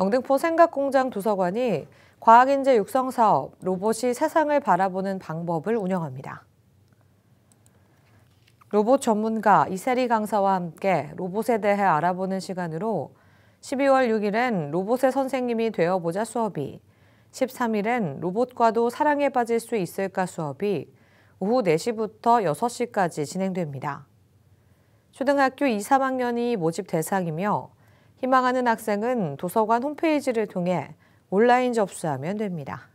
영등포 생각공장 도서관이 과학인재 육성 사업, 로봇이 세상을 바라보는 방법을 운영합니다. 로봇 전문가 이세리 강사와 함께 로봇에 대해 알아보는 시간으로 12월 6일엔 로봇의 선생님이 되어보자 수업이, 13일엔 로봇과도 사랑에 빠질 수 있을까 수업이 오후 4시부터 6시까지 진행됩니다. 초등학교 2, 3학년이 모집 대상이며 희망하는 학생은 도서관 홈페이지를 통해 온라인 접수하면 됩니다.